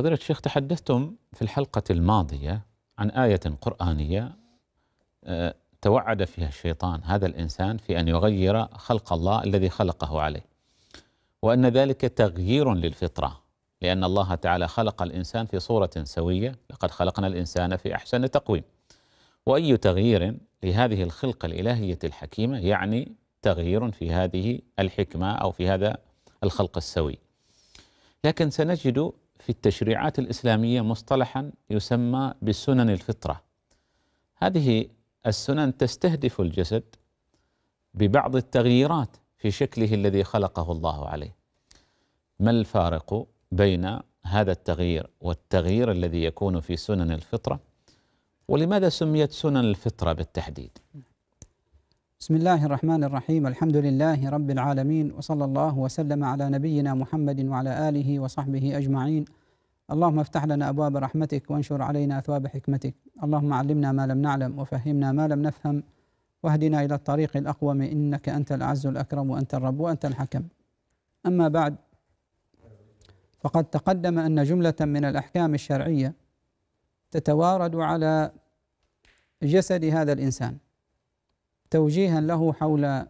فضيلة الشيخ تحدثتم في الحلقة الماضية عن آية قرآنية آه، توعد فيها الشيطان هذا الإنسان في أن يغير خلق الله الذي خلقه عليه وأن ذلك تغيير للفطرة لأن الله تعالى خلق الإنسان في صورة سوية لقد خلقنا الإنسان في أحسن تقويم وأي تغيير لهذه الخلقة الإلهية الحكيمة يعني تغيير في هذه الحكمة أو في هذا الخلق السوي لكن سنجد في التشريعات الاسلاميه مصطلحا يسمى بسنن الفطره. هذه السنن تستهدف الجسد ببعض التغييرات في شكله الذي خلقه الله عليه. ما الفارق بين هذا التغيير والتغيير الذي يكون في سنن الفطره؟ ولماذا سميت سنن الفطره بالتحديد؟ بسم الله الرحمن الرحيم الحمد لله رب العالمين وصلى الله وسلم على نبينا محمد وعلى آله وصحبه أجمعين اللهم افتح لنا أبواب رحمتك وانشر علينا أثواب حكمتك اللهم علمنا ما لم نعلم وفهمنا ما لم نفهم واهدنا إلى الطريق الأقوم إنك أنت الأعز الأكرم وأنت الرب وأنت الحكم أما بعد فقد تقدم أن جملة من الأحكام الشرعية تتوارد على جسد هذا الإنسان توجيها له حول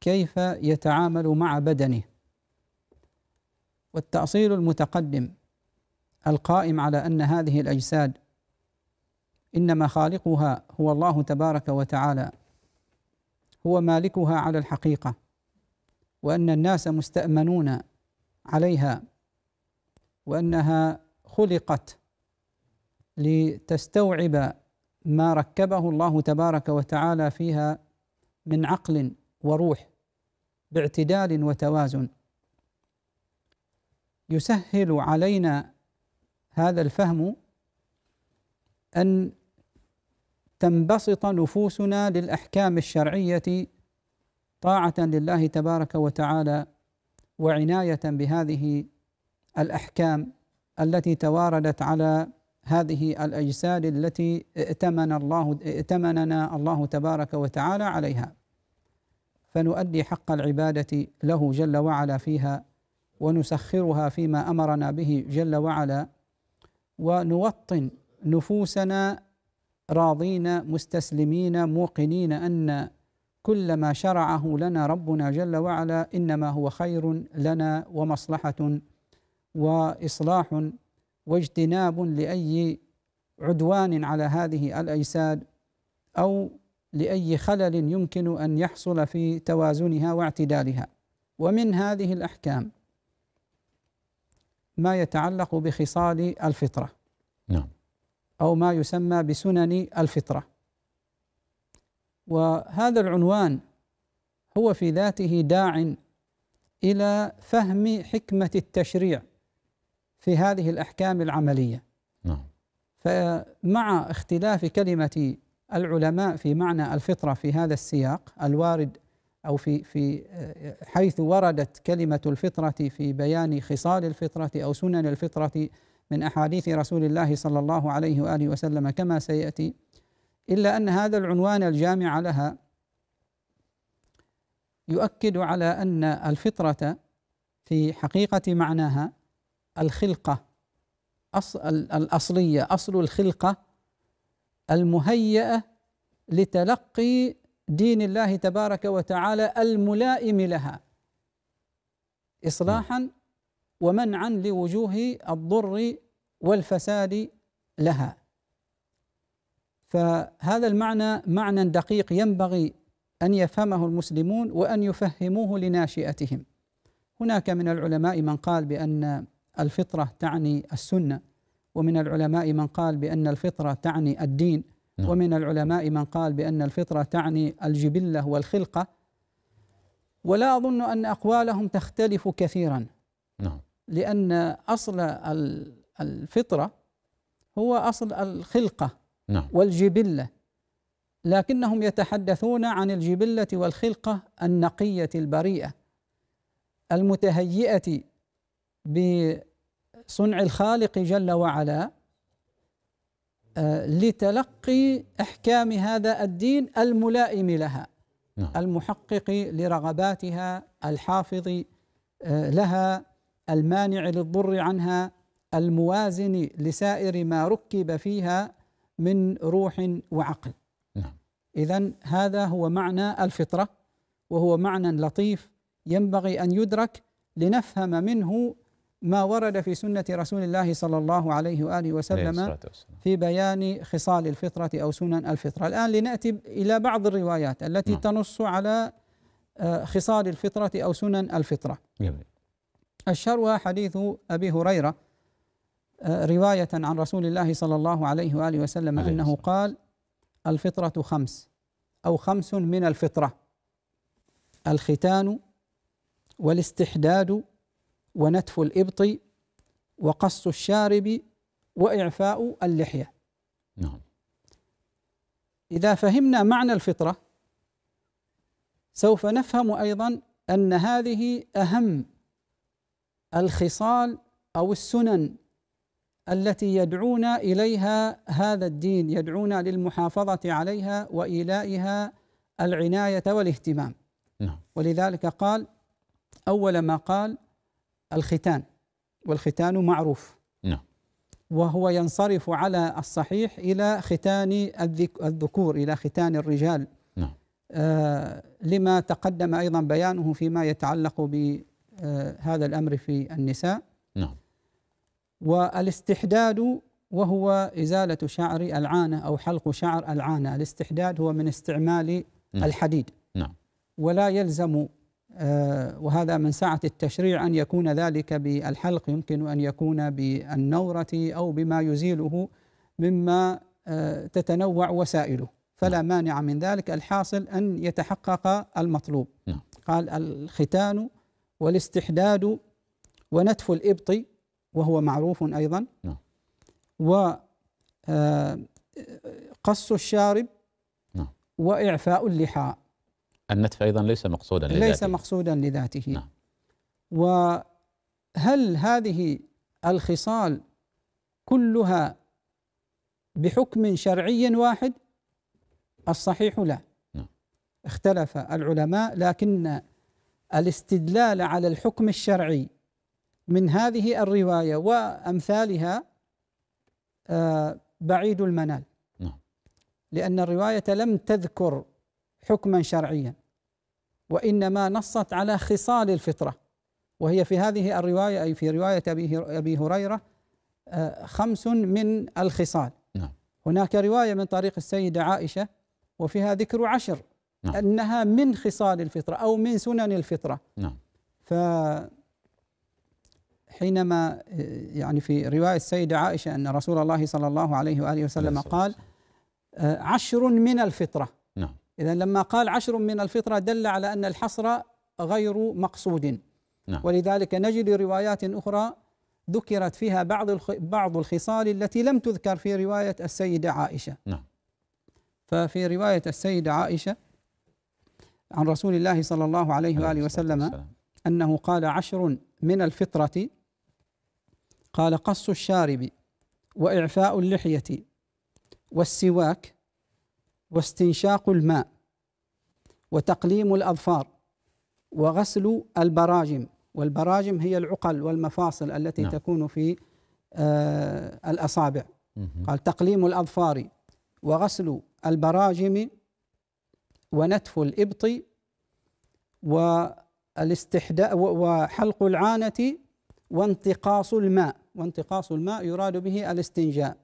كيف يتعامل مع بدنه والتأصيل المتقدم القائم على أن هذه الأجساد إنما خالقها هو الله تبارك وتعالى هو مالكها على الحقيقة وأن الناس مستأمنون عليها وأنها خلقت لتستوعب ما ركبه الله تبارك وتعالى فيها من عقل وروح باعتدال وتوازن يسهل علينا هذا الفهم ان تنبسط نفوسنا للاحكام الشرعيه طاعه لله تبارك وتعالى وعنايه بهذه الاحكام التي تواردت على هذه الاجساد التي ائتمن الله ائتمننا الله تبارك وتعالى عليها فنؤدي حق العباده له جل وعلا فيها ونسخرها فيما امرنا به جل وعلا ونوطن نفوسنا راضين مستسلمين موقنين ان كل ما شرعه لنا ربنا جل وعلا انما هو خير لنا ومصلحه واصلاح واجتناب لاي عدوان على هذه الاجساد او لاي خلل يمكن ان يحصل في توازنها واعتدالها ومن هذه الاحكام ما يتعلق بخصال الفطره نعم او ما يسمى بسنن الفطره وهذا العنوان هو في ذاته داع الى فهم حكمه التشريع في هذه الأحكام العملية نعم فمع اختلاف كلمة العلماء في معنى الفطرة في هذا السياق الوارد أو في في حيث وردت كلمة الفطرة في بيان خصال الفطرة أو سنن الفطرة من أحاديث رسول الله صلى الله عليه وآله وسلم كما سيأتي إلا أن هذا العنوان الجامع لها يؤكد على أن الفطرة في حقيقة معناها الخلقة أصل الأصلية أصل الخلقة المهيئة لتلقي دين الله تبارك وتعالى الملائم لها إصلاحا ومنعا لوجوه الضر والفساد لها فهذا المعنى معنى دقيق ينبغي أن يفهمه المسلمون وأن يفهموه لناشئتهم هناك من العلماء من قال بأن الفطرة تعني السنة ومن العلماء من قال بأن الفطرة تعني الدين نعم. ومن العلماء من قال بأن الفطرة تعني الجبلة والخلقة ولا أظن أن أقوالهم تختلف كثيرا نعم لأن أصل الفطرة هو أصل الخلقة نعم والجبلة لكنهم يتحدثون عن الجبلة والخلقة النقية البريئة المتهيئة بصنع الخالق جل وعلا آه، لتلقي احكام هذا الدين الملائم لها نعم. المحقق لرغباتها الحافظ آه، لها المانع للضر عنها الموازن لسائر ما ركب فيها من روح وعقل نعم. اذا هذا هو معنى الفطره وهو معنى لطيف ينبغي ان يدرك لنفهم منه ما ورد في سنة رسول الله صلى الله عليه وآله وسلم في بيان خصال الفطرة أو سنن الفطرة الآن لنأتي إلى بعض الروايات التي نعم. تنص على آه، خصال الفطرة أو سنن الفطرة جميل. الشروى حديث أبي هريرة آه، رواية عن رسول الله صلى الله عليه وآله وسلم عليه أنه السلام. قال الفطرة خمس أو خمس من الفطرة الختان والاستحداد ونتف الإبط وقص الشارب وإعفاء اللحية نعم إذا فهمنا معنى الفطرة سوف نفهم أيضا أن هذه أهم الخصال أو السنن التي يدعونا إليها هذا الدين يدعونا للمحافظة عليها وإيلائها العناية والاهتمام نعم. ولذلك قال أول ما قال الختان والختان معروف نعم وهو ينصرف على الصحيح إلى ختان الذكور إلى ختان الرجال نعم آه، لما تقدم أيضا بيانه فيما يتعلق بهذا آه، الأمر في النساء نعم والاستحداد وهو إزالة شعر العانة أو حلق شعر العانة الاستحداد هو من استعمال نعم. الحديد نعم ولا يلزم آه، وهذا من سعة التشريع أن يكون ذلك بالحلق يمكن أن يكون بالنورة أو بما يزيله مما آه، تتنوع وسائله فلا نعم. مانع من ذلك الحاصل أن يتحقق المطلوب نعم. قال الختان والاستحداد ونتف الإبط وهو معروف أيضا نعم. وقص آه، الشارب وإعفاء اللحاء النتف أيضا ليس مقصودا لذاته ليس مقصودا لذاته نعم. وهل هذه الخصال كلها بحكم شرعي واحد الصحيح لا نعم. اختلف العلماء لكن الاستدلال على الحكم الشرعي من هذه الروايه وامثالها آه، بعيد المنال نعم. لان الروايه لم تذكر حكما شرعيا وانما نصت على خصال الفطره وهي في هذه الروايه اي في روايه ابي هريره آه، خمس من الخصال نعم. هناك روايه من طريق السيده عائشه وفيها ذكر عشر نعم. انها من خصال الفطره او من سنن الفطره نعم ف حينما آه، يعني في روايه السيده عائشه ان رسول الله صلى الله عليه واله وسلم قال آه، عشر من الفطره إذا لما قال عشر من الفطرة دل على أن الحصر غير مقصود نعم. ولذلك نجد روايات أخرى ذكرت فيها بعض بعض الخصال التي لم تذكر في رواية السيدة عائشة نعم. ففي رواية السيدة عائشة عن رسول الله صلى الله عليه وآله وسلم وسلم أنه قال عشر من الفطرة قال قص الشارب وإعفاء اللحية والسواك واستنشاق الماء وتقليم الأظفار وغسل البراجم والبراجم هي العقل والمفاصل التي نعم. تكون في آه الأصابع قال تقليم الأظفار وغسل البراجم ونتف الإبط والاستحداء وحلق العانة وانتقاص الماء وانتقاص الماء يراد به الاستنجاء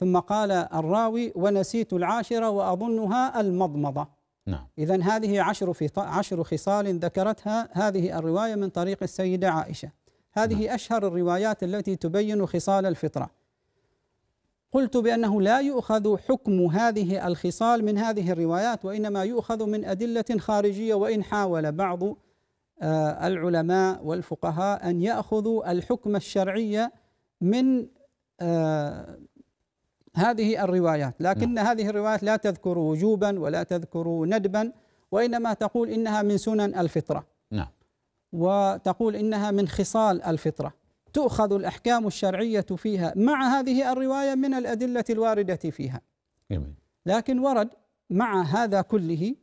ثم قال الراوي ونسيت العاشرة وأظنها المضمضة نعم إذا هذه عشر, في عشر خصال ذكرتها هذه الرواية من طريق السيدة عائشة هذه نعم. أشهر الروايات التي تبين خصال الفطرة قلت بأنه لا يؤخذ حكم هذه الخصال من هذه الروايات وإنما يؤخذ من أدلة خارجية وإن حاول بعض آه، العلماء والفقهاء أن يأخذوا الحكم الشرعي من آه، هذه الروايات لكن نعم. هذه الروايات لا تذكر وجوبا ولا تذكر ندبا وإنما تقول إنها من سنن الفطرة نعم. وتقول إنها من خصال الفطرة تؤخذ الأحكام الشرعية فيها مع هذه الرواية من الأدلة الواردة فيها جميل. لكن ورد مع هذا كله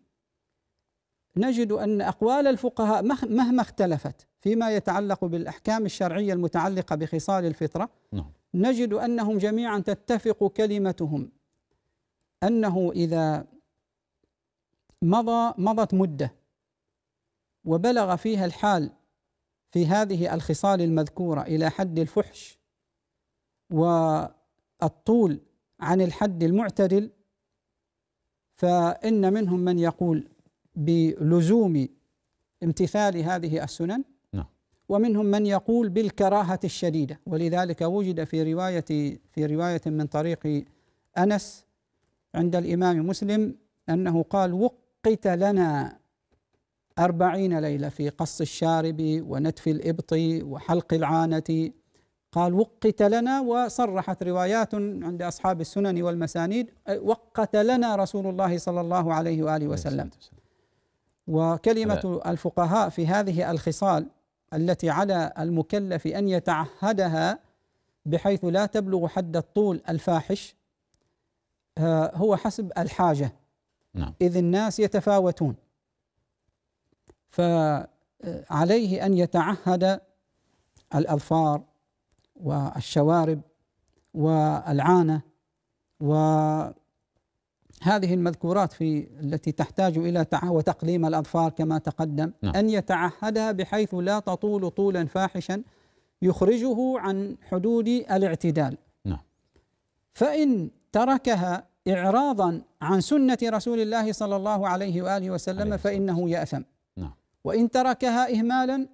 نجد أن أقوال الفقهاء مهما اختلفت فيما يتعلق بالأحكام الشرعية المتعلقة بخصال الفطرة نعم. نجد انهم جميعا تتفق كلمتهم انه اذا مضى مضت مده وبلغ فيها الحال في هذه الخصال المذكوره الى حد الفحش والطول عن الحد المعتدل فان منهم من يقول بلزوم امتثال هذه السنن ومنهم من يقول بالكراهة الشديدة ولذلك وجد في رواية في رواية من طريق أنس عند الإمام مسلم أنه قال وقت لنا أربعين ليلة في قص الشارب ونتف الإبط وحلق العانة قال وقت لنا وصرحت روايات عند أصحاب السنن والمسانيد وقت لنا رسول الله صلى الله عليه وآله وسلم وكلمة الفقهاء في هذه الخصال التي على المكلف أن يتعهدها بحيث لا تبلغ حد الطول الفاحش آه، هو حسب الحاجة نعم. إذ الناس يتفاوتون فعليه آه، أن يتعهد الأظفار والشوارب والعانة و هذه المذكورات في التي تحتاج الى وتقليم الاظفار كما تقدم نعم. ان يتعهدها بحيث لا تطول طولا فاحشا يخرجه عن حدود الاعتدال نعم. فان تركها اعراضا عن سنه رسول الله صلى الله عليه واله وسلم عليه فانه ياثم نعم. وان تركها اهمالا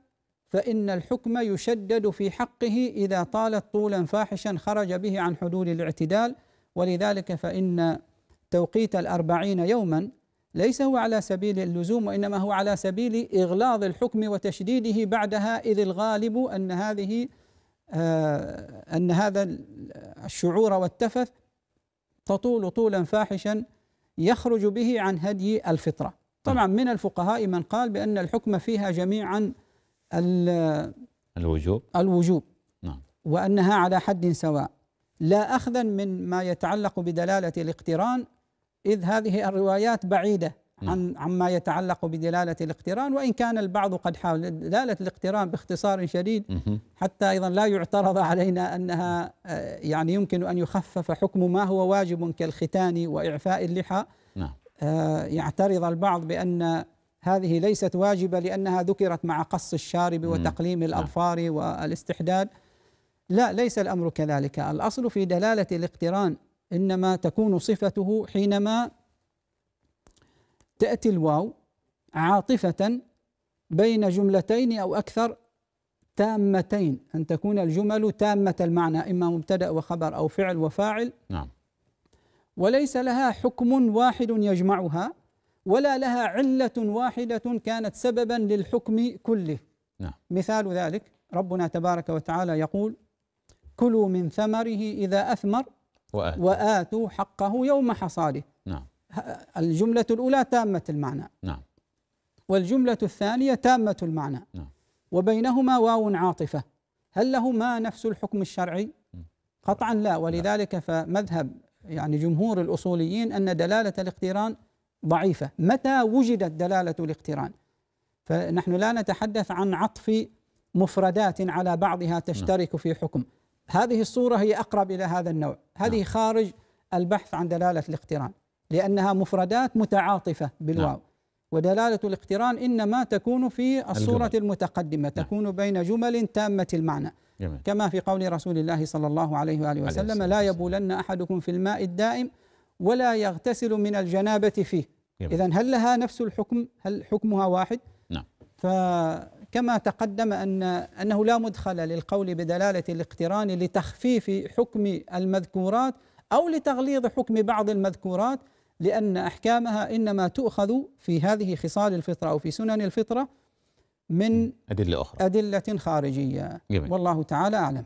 فان الحكم يشدد في حقه اذا طالت طولا فاحشا خرج به عن حدود الاعتدال ولذلك فان توقيت الأربعين يوما ليس هو على سبيل اللزوم وإنما هو على سبيل إغلاظ الحكم وتشديده بعدها إذ الغالب أن هذه آه، أن هذا الشعور والتفث تطول طولا فاحشا يخرج به عن هدي الفطرة طبعا من الفقهاء من قال بأن الحكم فيها جميعا الوجوب الوجوب نعم وأنها على حد سواء لا أخذا من ما يتعلق بدلالة الاقتران إذ هذه الروايات بعيدة نعم. عن عما يتعلق بدلالة الاقتران وإن كان البعض قد حاول دلالة الاقتران باختصار شديد حتى أيضا لا يعترض علينا أنها آه، يعني يمكن أن يخفف حكم ما هو واجب كالختان وإعفاء اللحى نعم. آه، يعترض البعض بأن هذه ليست واجبة لأنها ذكرت مع قص الشارب وتقليم نعم. الأظفار والاستحداد لا ليس الأمر كذلك الأصل في دلالة الاقتران انما تكون صفته حينما تاتي الواو عاطفه بين جملتين او اكثر تامتين ان تكون الجمل تامه المعنى اما مبتدا وخبر او فعل وفاعل نعم وليس لها حكم واحد يجمعها ولا لها عله واحده كانت سببا للحكم كله نعم مثال ذلك ربنا تبارك وتعالى يقول كلوا من ثمره اذا اثمر وآتوا, وآتوا حقه يوم حصاده نعم الجملة الأولى تامة المعنى نعم والجملة الثانية تامة المعنى نعم وبينهما واو عاطفة هل لهما نفس الحكم الشرعي؟ قطعا لا ولذلك فمذهب يعني جمهور الأصوليين أن دلالة الاقتران ضعيفة متى وجدت دلالة الاقتران؟ فنحن لا نتحدث عن عطف مفردات على بعضها تشترك نعم. في حكم هذه الصورة هي أقرب إلى هذا النوع هذه نعم. خارج البحث عن دلالة الاقتران لأنها مفردات متعاطفة بالواو نعم. ودلالة الاقتران إنما تكون في الصورة الجمل. المتقدمة نعم. تكون بين جمل تامة المعنى جميل. كما في قول رسول الله صلى الله عليه وآله وسلم لا يبولن أحدكم في الماء الدائم ولا يغتسل من الجنابة فيه إذا هل لها نفس الحكم هل حكمها واحد نعم كما تقدم أن أنه لا مدخل للقول بدلالة الاقتران لتخفيف حكم المذكورات أو لتغليظ حكم بعض المذكورات لأن أحكامها إنما تؤخذ في هذه خصال الفطرة أو في سنن الفطرة من أدلة أخرى أدلة خارجية جميل. والله تعالى أعلم